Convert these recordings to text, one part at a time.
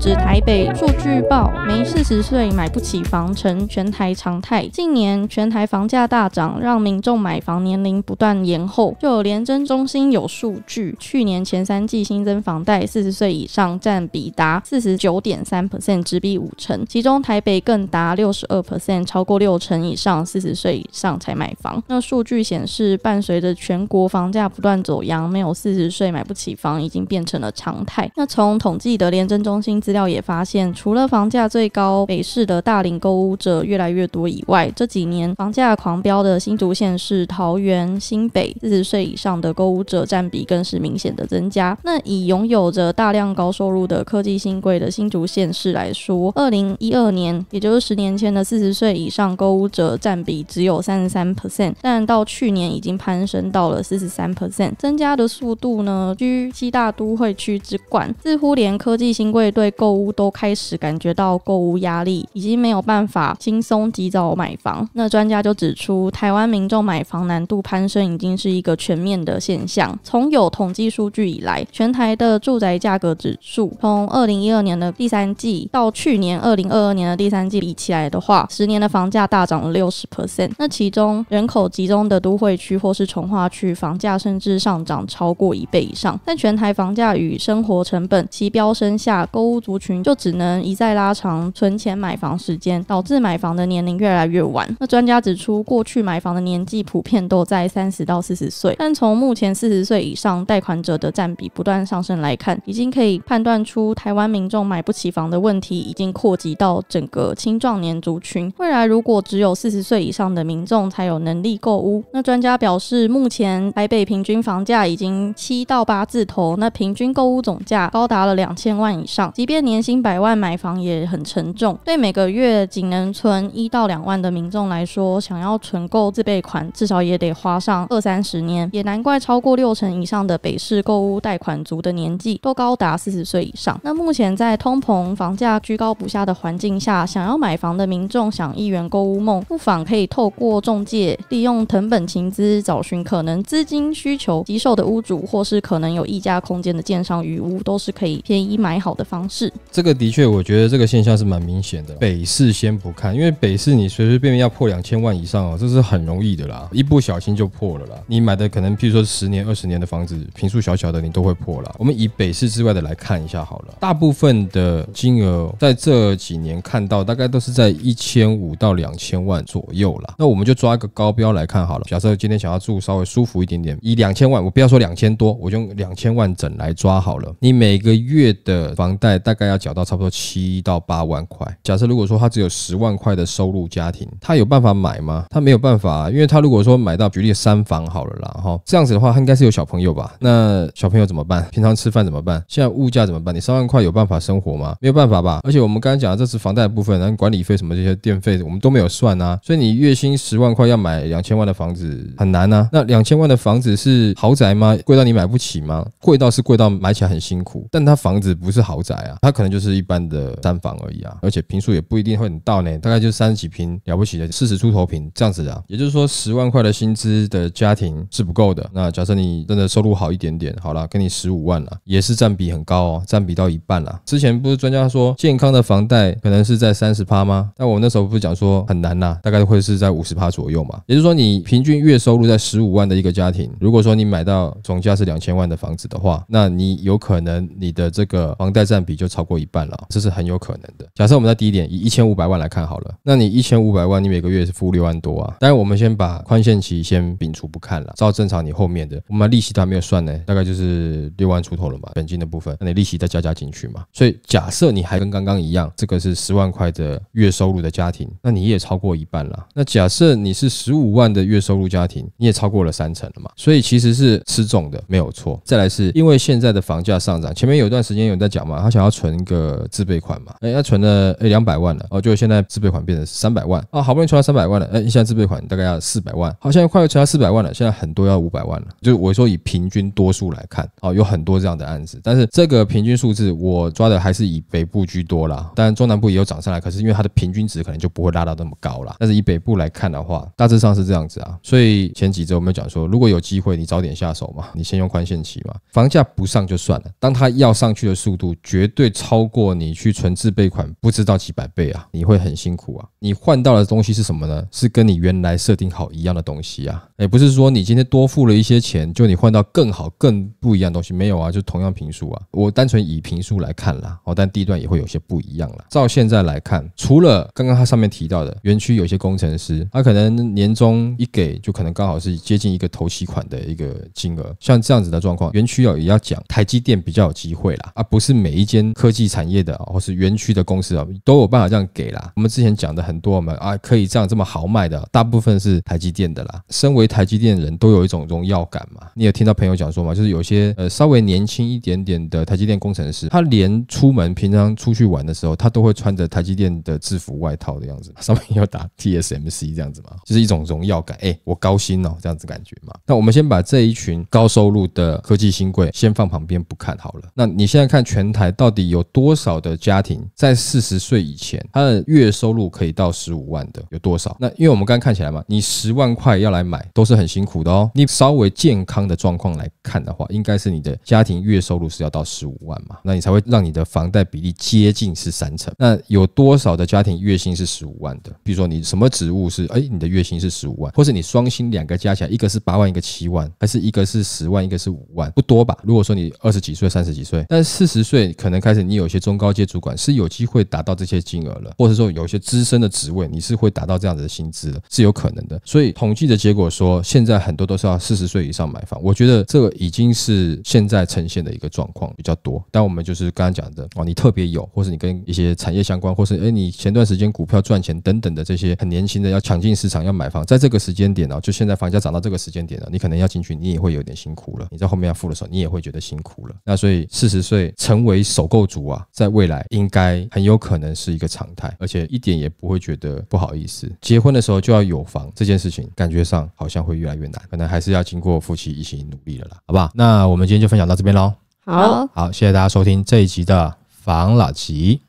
指台北数据报，没四十岁买不起房成全台常态。近年全台房价大涨，让民众买房年龄不断延后。就廉征中心有数据，去年前三季新增房贷，四十岁以上占比达四十九点三 percent，直逼五成。其中台北更达六十二 percent，超过六成以上四十岁以上才买房。那数据显示，伴随着全国房价不断走扬，没有四十岁买不起房已经变成了常态。那从统计的廉征中心。资料也发现，除了房价最高北市的大龄购物者越来越多以外，这几年房价狂飙的新竹县市、桃园、新北，四十岁以上的购物者占比更是明显的增加。那以拥有着大量高收入的科技新贵的新竹县市来说，二零一二年，也就是十年前的四十岁以上购物者占比只有三十三 percent，但到去年已经攀升到了四十三 percent，增加的速度呢居七大都会区之冠，似乎连科技新贵对购物都开始感觉到购物压力，已经没有办法轻松及早买房。那专家就指出，台湾民众买房难度攀升已经是一个全面的现象。从有统计数据以来，全台的住宅价格指数从二零一二年的第三季到去年二零二二年的第三季比起来的话，十年的房价大涨了六十 percent。那其中人口集中的都会区或是从化区房价甚至上涨超过一倍以上。但全台房价与生活成本齐飙升下，购物。族群就只能一再拉长存钱买房时间，导致买房的年龄越来越晚。那专家指出，过去买房的年纪普遍都在三十到四十岁，但从目前四十岁以上贷款者的占比不断上升来看，已经可以判断出台湾民众买不起房的问题已经扩及到整个青壮年族群。未来如果只有四十岁以上的民众才有能力购屋，那专家表示，目前台北平均房价已经七到八字头，那平均购屋总价高达了两千万以上，即便年薪百万买房也很沉重，对每个月仅能存一到两万的民众来说，想要存够自备款，至少也得花上二三十年。也难怪超过六成以上的北市购屋贷款族的年纪都高达四十岁以上。那目前在通膨、房价居高不下的环境下，想要买房的民众想一元购屋梦，不妨可以透过中介，利用藤本晴资找寻可能资金需求急售的屋主，或是可能有溢价空间的建商与屋，都是可以便宜买好的方式。这个的确，我觉得这个现象是蛮明显的。北市先不看，因为北市你随随便便要破两千万以上哦，这是很容易的啦，一不小心就破了啦。你买的可能，譬如说十年、二十年的房子，平数小小的，你都会破了。我们以北市之外的来看一下好了。大部分的金额在这几年看到，大概都是在一千五到两千万左右了。那我们就抓一个高标来看好了。假设今天想要住稍微舒服一点点，以两千万，我不要说两千多，我用两千万整来抓好了。你每个月的房贷贷。大概要缴到差不多七到八万块。假设如果说他只有十万块的收入，家庭他有办法买吗？他没有办法，因为他如果说买到，举例三房好了啦，哈，这样子的话，他应该是有小朋友吧？那小朋友怎么办？平常吃饭怎么办？现在物价怎么办？你三万块有办法生活吗？没有办法吧？而且我们刚刚讲的这次房贷部分，然后管理费什么这些电费，我们都没有算啊。所以你月薪十万块要买两千万的房子很难啊。那两千万的房子是豪宅吗？贵到你买不起吗？贵到是贵到买起来很辛苦，但他房子不是豪宅啊。它可能就是一般的三房而已啊，而且平数也不一定会很大呢，大概就三十几平了不起的四十出头平这样子的，也就是说十万块的薪资的家庭是不够的。那假设你真的收入好一点点，好了，给你十五万了，也是占比很高哦，占比到一半了。之前不是专家说健康的房贷可能是在三十趴吗？那我那时候不是讲说很难呐，大概会是在五十趴左右嘛。也就是说你平均月收入在十五万的一个家庭，如果说你买到总价是两千万的房子的话，那你有可能你的这个房贷占比就超过一半了，这是很有可能的。假设我们在低点以一千五百万来看好了，那你一千五百万，你每个月是付六万多啊。但是我们先把宽限期先摒除不看了，照正常你后面的，我们利息还没有算呢，大概就是六万出头了嘛，本金的部分，那你利息再加加进去嘛。所以假设你还跟刚刚一样，这个是十万块的月收入的家庭，那你也超过一半了。那假设你是十五万的月收入家庭，你也超过了三成了嘛。所以其实是吃重的，没有错。再来是因为现在的房价上涨，前面有段时间有在讲嘛，他想要。存个自备款嘛，哎，他存了哎两百万了，哦，就现在自备款变成三百万啊，好不容易存了三百万了，哎，现在自备款大概要四百万，好像快要存到四百万了，现在很多要五百万了，就是我说以平均多数来看，哦，有很多这样的案子，但是这个平均数字我抓的还是以北部居多啦，当然中南部也有涨上来，可是因为它的平均值可能就不会拉到那么高了，但是以北部来看的话，大致上是这样子啊，所以前几周我们讲说，如果有机会你早点下手嘛，你先用宽限期嘛，房价不上就算了，当它要上去的速度绝对。超过你去存自备款不知道几百倍啊，你会很辛苦啊。你换到的东西是什么呢？是跟你原来设定好一样的东西啊，也不是说你今天多付了一些钱就你换到更好更不一样的东西，没有啊，就同样评数啊。我单纯以评数来看啦，哦，但地段也会有些不一样了。照现在来看，除了刚刚他上面提到的园区，有些工程师他可能年终一给就可能刚好是接近一个投期款的一个金额，像这样子的状况，园区要也要讲台积电比较有机会啦，而不是每一间。科技产业的，或是园区的公司啊，都有办法这样给啦。我们之前讲的很多，我们啊可以这样这么豪迈的，大部分是台积电的啦。身为台积电人都有一种荣耀感嘛。你有听到朋友讲说嘛，就是有些呃稍微年轻一点点的台积电工程师，他连出门平常出去玩的时候，他都会穿着台积电的制服外套的样子，上面要打 TSMC 这样子嘛，就是一种荣耀感。哎，我高薪哦这样子感觉嘛。那我们先把这一群高收入的科技新贵先放旁边不看好了。那你现在看全台到底？有多少的家庭在四十岁以前，他的月收入可以到十五万的有多少？那因为我们刚刚看起来嘛，你十万块要来买都是很辛苦的哦。你稍微健康的状况来看的话，应该是你的家庭月收入是要到十五万嘛，那你才会让你的房贷比例接近是三成。那有多少的家庭月薪是十五万的？比如说你什么职务是哎，你的月薪是十五万，或是你双薪两个加起来，一个是八万，一个七万，还是一个是十万，一个是五万，不多吧？如果说你二十几岁、三十几岁，但四十岁可能开始。你有些中高阶主管是有机会达到这些金额了，或者说有些资深的职位，你是会达到这样子的薪资的，是有可能的。所以统计的结果说，现在很多都是要四十岁以上买房。我觉得这个已经是现在呈现的一个状况比较多。但我们就是刚刚讲的哦，你特别有，或是你跟一些产业相关，或是诶你前段时间股票赚钱等等的这些很年轻的要抢进市场要买房，在这个时间点哦，就现在房价涨到这个时间点了，你可能要进去，你也会有点辛苦了。你在后面要付的时候，你也会觉得辛苦了。那所以四十岁成为首购。够啊，在未来应该很有可能是一个常态，而且一点也不会觉得不好意思。结婚的时候就要有房，这件事情感觉上好像会越来越难，可能还是要经过夫妻一起努力了啦，好不好？那我们今天就分享到这边喽。好好，谢谢大家收听这一集的《房老吉》，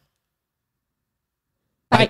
拜。